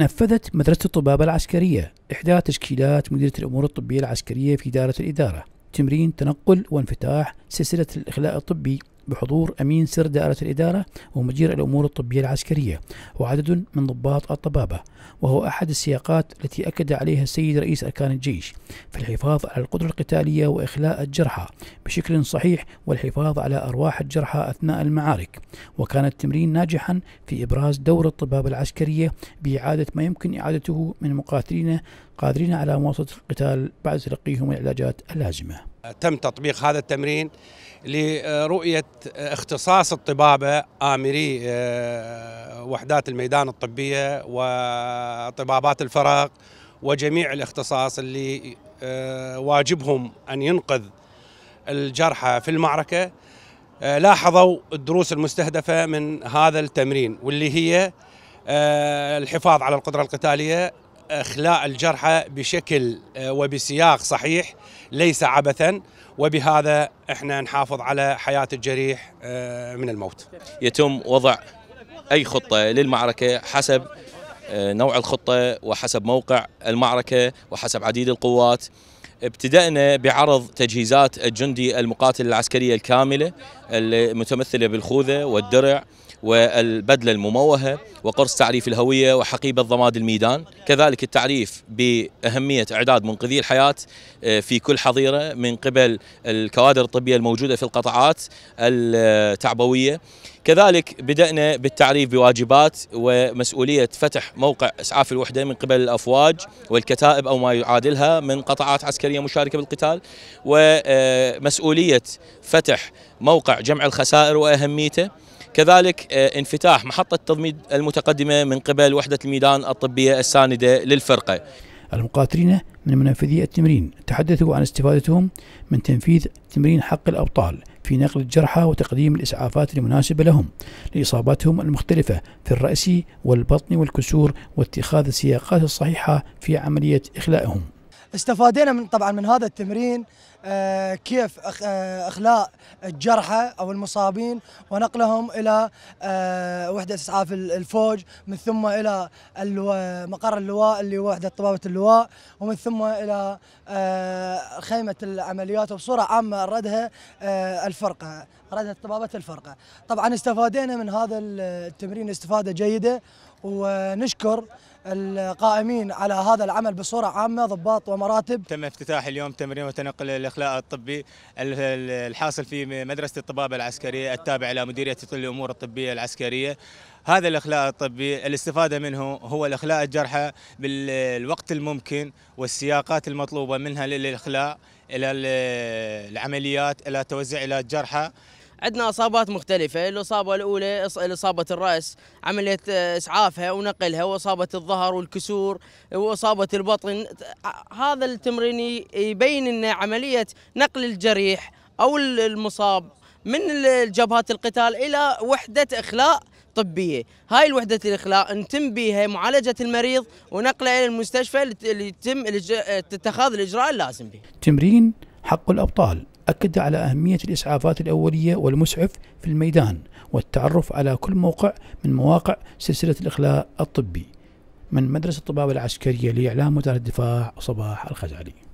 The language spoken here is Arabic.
نفذت مدرسة الطبابة العسكرية إحدى تشكيلات مديرية الأمور الطبية العسكرية في إدارة الإدارة تمرين تنقل وانفتاح سلسلة الإخلاء الطبي بحضور أمين سر دائرة الإدارة ومدير الأمور الطبية العسكرية وعدد من ضباط الطبابة وهو أحد السياقات التي أكد عليها السيد رئيس أركان الجيش في الحفاظ على القدرة القتالية وإخلاء الجرحى بشكل صحيح والحفاظ على أرواح الجرحى أثناء المعارك وكان التمرين ناجحا في إبراز دور الطبابة العسكرية بإعادة ما يمكن إعادته من مقاتلين قادرين على مواصلة القتال بعد تلقيهم العلاجات اللازمه تم تطبيق هذا التمرين لرؤية اختصاص الطبابة آمري آه، وحدات الميدان الطبية وطبابات الفرق وجميع الاختصاص اللي آه، واجبهم أن ينقذ الجرحى في المعركة آه، لاحظوا الدروس المستهدفة من هذا التمرين واللي هي الحفاظ على القدرة القتالية إخلاء الجرحى بشكل آه، وبسياق صحيح ليس عبثا وبهذا احنا نحافظ على حياة الجريح آه، من الموت يتم وضع أي خطة للمعركة حسب آه، نوع الخطة وحسب موقع المعركة وحسب عديد القوات ابتدأنا بعرض تجهيزات الجندي المقاتل العسكرية الكاملة المتمثلة بالخوذة والدرع والبدلة المموهة وقرص تعريف الهوية وحقيبة ضماد الميدان كذلك التعريف بأهمية إعداد منقذي الحياة آه، في كل حظيرة من قبل الكوادر الطبية الموجودة في القطاعات التعبوية كذلك بدأنا بالتعريف بواجبات ومسؤولية فتح موقع إسعاف الوحدة من قبل الأفواج والكتائب أو ما يعادلها من قطاعات عسكرية مشاركة بالقتال ومسؤولية فتح موقع جمع الخسائر وأهميته كذلك آه، انفتاح محطة تضميد المتقدمة من قبل وحدة الميدان الطبية الساندة للفرقة المقاتلين من منفذي التمرين تحدثوا عن استفادتهم من تنفيذ تمرين حق الأبطال في نقل الجرحى وتقديم الإسعافات المناسبة لهم لإصاباتهم المختلفة في الرأس والبطن والكسور واتخاذ السياقات الصحيحة في عملية إخلائهم استفادينا من طبعا من هذا التمرين آه، كيف آه، اخلاء الجرحى او المصابين ونقلهم الى آه، وحده اسعاف الفوج من ثم الى مقر اللواء اللي هو وحده طبابه اللواء ومن ثم الى خيمه العمليات وبصوره عامه ردها الفرقه ردت طبابة الفرقة طبعا استفادينا من هذا التمرين استفادة جيدة ونشكر القائمين على هذا العمل بصورة عامة ضباط ومراتب تم افتتاح اليوم تمرين وتنقل الاخلاء الطبي الحاصل في مدرسه الطبابه العسكريه التابعه لمديريه الامور الطبيه العسكريه هذا الاخلاء الطبي الاستفاده منه هو الاخلاء الجرحى بالوقت الممكن والسياقات المطلوبه منها للاخلاء الى العمليات الى توزيع علاج جرحى عندنا اصابات مختلفه، الاصابه الاولى اصابه الراس عمليه آه، اسعافها ونقلها، واصابه الظهر والكسور واصابه البطن، آه، هذا التمرين يبين ان عمليه نقل الجريح او المصاب من الجبهات القتال الى وحده اخلاء طبيه، هاي الوحده الاخلاء نتم بها معالجه المريض ونقله الى المستشفى اللي يتم آه، اتخاذ الاجراء اللازم به. تمرين حق الابطال أكد على أهمية الإسعافات الأولية والمسعف في الميدان والتعرف على كل موقع من مواقع سلسلة الإخلاء الطبي من مدرسة الطبابة العسكرية لإعلام وزارة الدفاع صباح الخزعلي